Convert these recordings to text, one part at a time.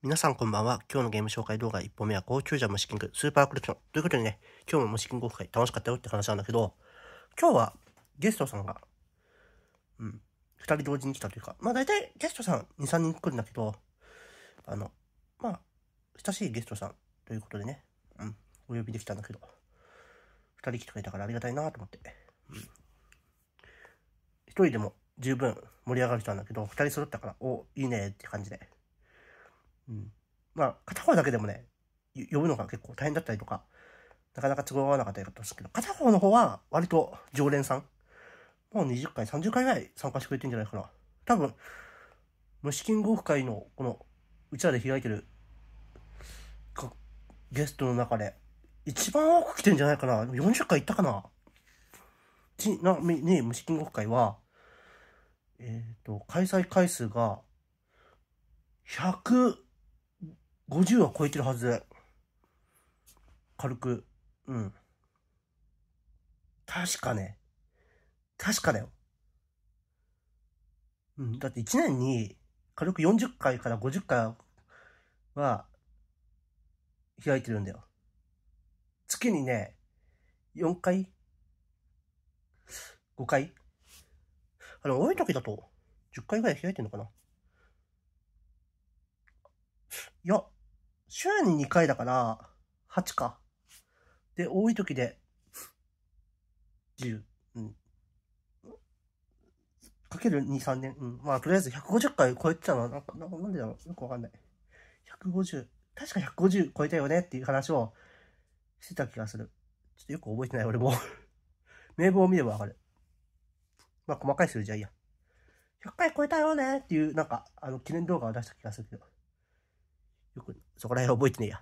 皆さんこんばんは。今日のゲーム紹介動画1本目は高級じゃシキングスーパーコレクション。ということでね、今日も虫キングオフ会楽しかったよって話なんだけど、今日はゲストさんが、うん、2人同時に来たというか、まあ大体ゲストさん2、3人来るんだけど、あの、まあ、親しいゲストさんということでね、うん、お呼びできたんだけど、2人来てくれたからありがたいなと思って、うん、1人でも十分盛り上がれたんだけど、2人揃ったから、お、いいねって感じで。うん。まあ、片方だけでもね、呼ぶのが結構大変だったりとか、なかなか都合が合わなかったりとかするけど、片方の方は割と常連さん。もう20回、30回ぐらい参加してくれてんじゃないかな。多分、虫キングオフ会の、この、うちらで開いてる、ゲストの中で、一番多く来てんじゃないかな。40回行ったかな。ち、な、みね、虫キングオフ会は、えっ、ー、と、開催回数が、100、50は超えてるはず。軽く。うん。確かね。確かだよ。うん。だって1年に、軽く40回から50回は、開いてるんだよ。月にね、4回 ?5 回あの、多い時だと、10回ぐらい開いてんのかないや、週に2回だから、8か。で、多い時で、10、うん。かける2、3年。うん。まあ、とりあえず150回超えてたのは、なんか、なんなんでだろうよくわかんない。150、確か150超えたよねっていう話をしてた気がする。ちょっとよく覚えてない、俺も 名簿を見ればわかる。まあ、細かい数字はいいや。100回超えたよねっていう、なんか、あの、記念動画を出した気がするけど。よく、そこら辺覚えてねえや。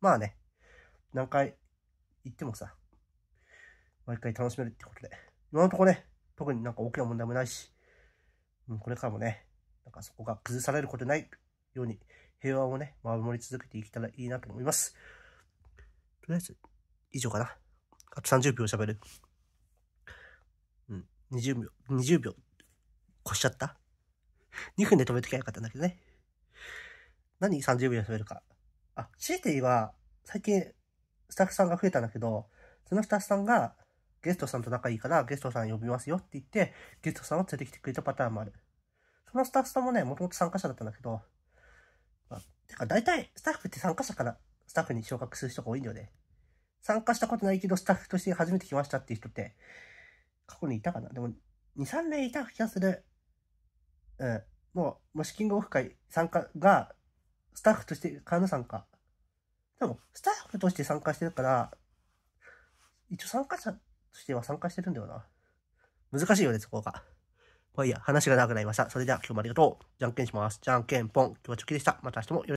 まあね、何回行ってもさ、毎回楽しめるってことで。今のとこね、特になんか大きな問題もないし、うん、これからもね、なんかそこが崩されることないように、平和をね、守り続けていけたらいいなと思います。とりあえず、以上かな。あと30秒喋る。うん、20秒、20秒、越しちゃった ?2 分で止めてきゃよかったんだけどね。何30秒で喋るか。あ、シーて言えば、最近、スタッフさんが増えたんだけど、そのスタッフさんが、ゲストさんと仲いいから、ゲストさん呼びますよって言って、ゲストさんを連れてきてくれたパターンもある。そのスタッフさんもね、もともと参加者だったんだけど、まあ、てか大体、スタッフって参加者からスタッフに昇格する人が多いんだよね。参加したことないけど、スタッフとして初めて来ましたっていう人って、過去にいたかなでも、2、3名いた気がする。うん。もう、もしキングオフ会参加が、スタッフとしてから参加。でも、スタッフとして参加してるから、一応参加者としては参加してるんだよな。難しいよね、そこが。まあいいや、話が長くなりました。それでは今日もありがとう。じゃんけんします。じゃんけんぽん。今日はチョキでした。また明日もよろしく。